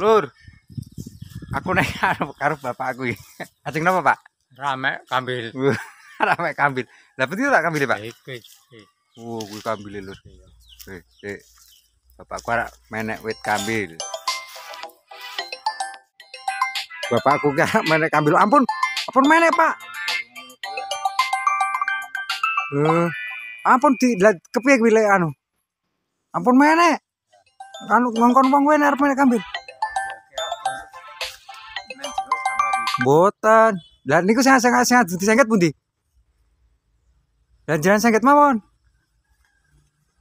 Lur. Aku nek karo bapak aku iki. Ajeng napa, Pak? Rame kambil. Rame kambil. Lah itu tak kambil, Pak? Ya iki. Wo, oh, kuwi kambil lur. Iya. Eh, eh. Bapakku arek menek wit kambil. Bapakku ki arek menek kambil. Ampun. Ampun menek, Pak. Eh, ampun di kepiye kuwi anu? Ampun menek. Anu ngongkon wong kuwi arep menek kambil. Boten. Lah niku sing sing sing disengket pundi? Lah jalan sengket mawon.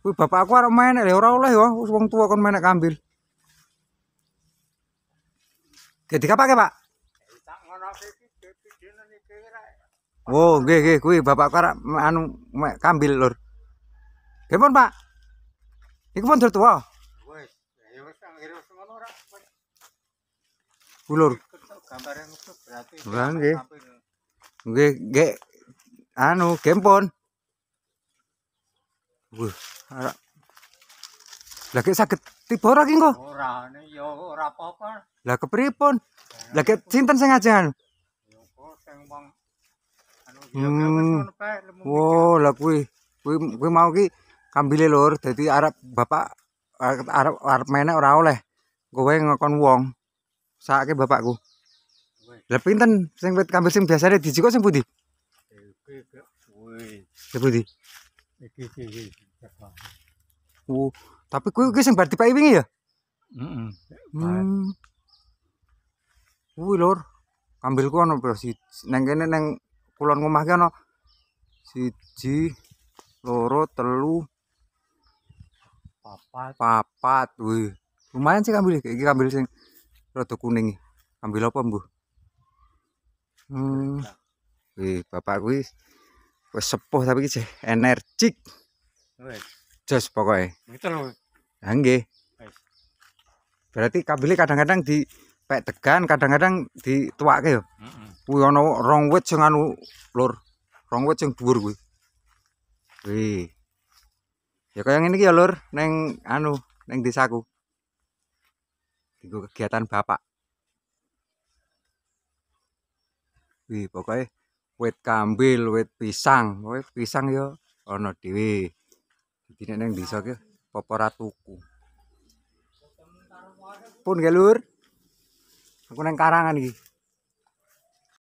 Kuwi bapak aku arep main lho ora oleh yo wong tua kon main kambil. apa ke Pak? Wo, oh, nggih nggih kuwi bapakku arep anu kambil lur. Gempon, Pak. Iku pun tua. Wis, ya, ya wis ora. Ulur. gambar yang berarti Bang, ge. Ge anu Gempon. Wah, ora. Lah kek saged tiba ora ki engko? Ora, ne yo ora apa-apa. Lah kepripun? Lah kek sinten sing ajeng? anu yo kempon pe. Wah, lah kuwi kuwi mau ki kambile lur dadi arep bapak arep arep mene ora oleh. Kowe ngakon wong. Saake bapakku. Lah pinten sing wit kambil sing biasane dijiko sing pundi? Iki kuwi. Sing pundi? Iki iki iki. Oh, tapi kuwi iki sing bar dipai wingi ya? Heeh. Hmm. Wuh, lur. Kambilku ana pira siji? Neng kene neng kulon ngomahke ana siji, loro, telu, papat. Papat, wih. Lumayan sih kambil iki, kambil sing rada kuning iki. Kambil apa, Mbah? Hmm. Wih, bapak kuwi wis sepuh tapi sih energik. Wis. Jos pokoke. Ngitel. Ha nggih. Berarti kabile kadang-kadang di tegan, kadang-kadang di tuake yo. Heeh. Kuwi ana rong wit sing anu lur. Rong wit sing dhuwur kuwi. Wih. Ya kaya ngene iki ya lur, neng anu, neng desaku. Tinggu kegiatan bapak. dhewe pokoke wet kambil wet pisang wit pisang yo ana dhewe dadi nek nang desa ki tuku pun lur. aku nang karangan iki